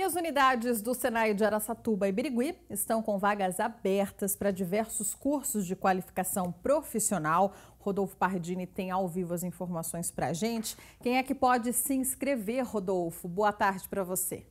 E as unidades do Senai de Araçatuba e Birigui estão com vagas abertas para diversos cursos de qualificação profissional. Rodolfo Pardini tem ao vivo as informações para a gente. Quem é que pode se inscrever, Rodolfo? Boa tarde para você.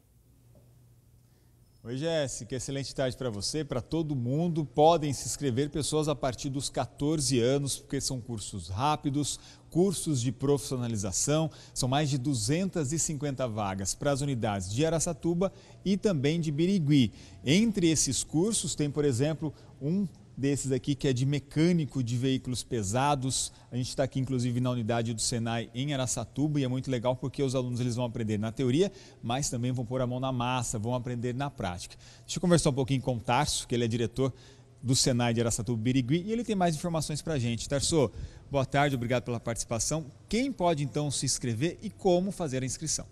Oi, Jéssica, excelente tarde para você, para todo mundo. Podem se inscrever pessoas a partir dos 14 anos, porque são cursos rápidos, cursos de profissionalização. São mais de 250 vagas para as unidades de Araçatuba e também de Birigui. Entre esses cursos tem, por exemplo, um desses aqui que é de mecânico de veículos pesados. A gente está aqui, inclusive, na unidade do Senai em Aracatuba e é muito legal porque os alunos eles vão aprender na teoria, mas também vão pôr a mão na massa, vão aprender na prática. Deixa eu conversar um pouquinho com o Tarso, que ele é diretor do Senai de Aracatuba Birigui e ele tem mais informações para a gente. Tarso, boa tarde, obrigado pela participação. Quem pode então se inscrever e como fazer a inscrição?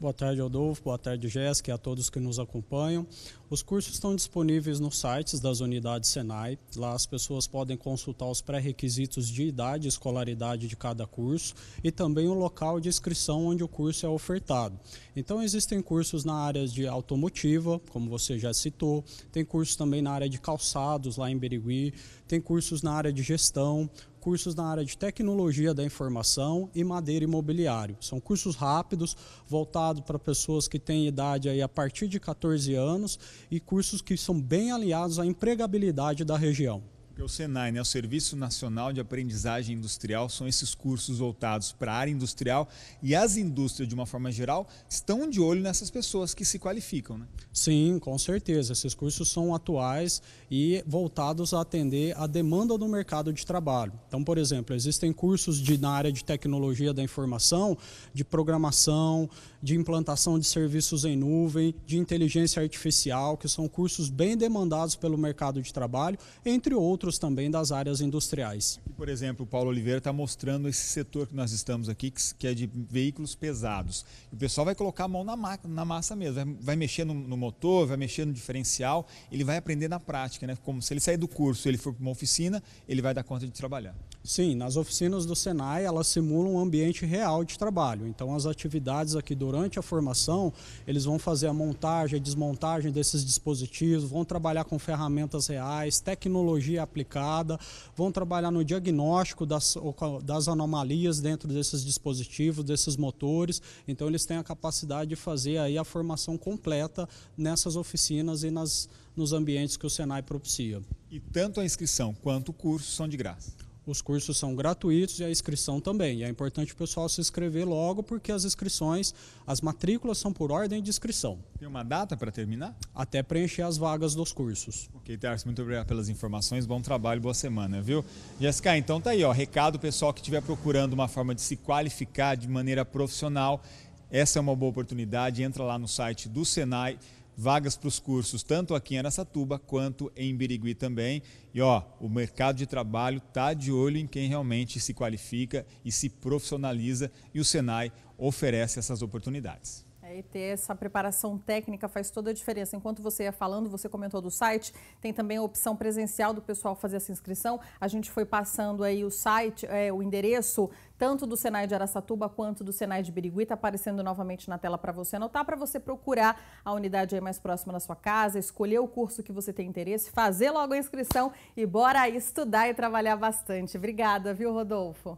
Boa tarde, Rodolfo. Boa tarde, Jéssica, e a todos que nos acompanham. Os cursos estão disponíveis nos sites das unidades Senai. Lá as pessoas podem consultar os pré-requisitos de idade e escolaridade de cada curso e também o local de inscrição onde o curso é ofertado. Então, existem cursos na área de automotiva, como você já citou, tem cursos também na área de calçados, lá em Berigui, tem cursos na área de gestão, cursos na área de tecnologia da informação e madeira imobiliário. São cursos rápidos, voltados para pessoas que têm idade aí a partir de 14 anos e cursos que são bem aliados à empregabilidade da região o Senai, né, o Serviço Nacional de Aprendizagem Industrial, são esses cursos voltados para a área industrial e as indústrias, de uma forma geral, estão de olho nessas pessoas que se qualificam. Né? Sim, com certeza. Esses cursos são atuais e voltados a atender a demanda do mercado de trabalho. Então, por exemplo, existem cursos de, na área de tecnologia da informação, de programação, de implantação de serviços em nuvem, de inteligência artificial, que são cursos bem demandados pelo mercado de trabalho, entre outros outros também das áreas industriais. Aqui, por exemplo, o Paulo Oliveira está mostrando esse setor que nós estamos aqui, que é de veículos pesados. O pessoal vai colocar a mão na, ma na massa mesmo, vai, mexer no, no, motor, vai mexer no diferencial, ele vai aprender na prática, né? Como se ele sair do curso, ele for para uma oficina, ele vai dar conta de trabalhar. Sim, nas oficinas do Senai elas simulam um ambiente real de trabalho. Então as atividades aqui durante a formação, eles vão fazer a montagem e desmontagem desses dispositivos, vão trabalhar com ferramentas reais, tecnologia aplicada, vão trabalhar no diagnóstico das, das anomalias dentro desses dispositivos, desses motores. Então eles têm a capacidade de fazer aí a formação completa nessas oficinas e nas, nos ambientes que o Senai propicia. E tanto a inscrição quanto o curso são de graça. Os cursos são gratuitos e a inscrição também. E é importante o pessoal se inscrever logo, porque as inscrições, as matrículas são por ordem de inscrição. Tem uma data para terminar? Até preencher as vagas dos cursos. Ok, Tarso, muito obrigado pelas informações. Bom trabalho, boa semana, viu? Jessica. então tá aí, ó. Recado, pessoal que estiver procurando uma forma de se qualificar de maneira profissional. Essa é uma boa oportunidade. Entra lá no site do Senai vagas para os cursos, tanto aqui em Aracatuba quanto em Birigui também. E ó, o mercado de trabalho está de olho em quem realmente se qualifica e se profissionaliza, e o Senai oferece essas oportunidades. É, e ter essa preparação técnica faz toda a diferença. Enquanto você ia falando, você comentou do site, tem também a opção presencial do pessoal fazer essa inscrição. A gente foi passando aí o site, é, o endereço, tanto do Senai de Aracatuba quanto do Senai de Birigui, está aparecendo novamente na tela para você anotar, para você procurar a unidade aí mais próxima da sua casa, escolher o curso que você tem interesse, fazer logo a inscrição e bora estudar e trabalhar bastante. Obrigada, viu, Rodolfo?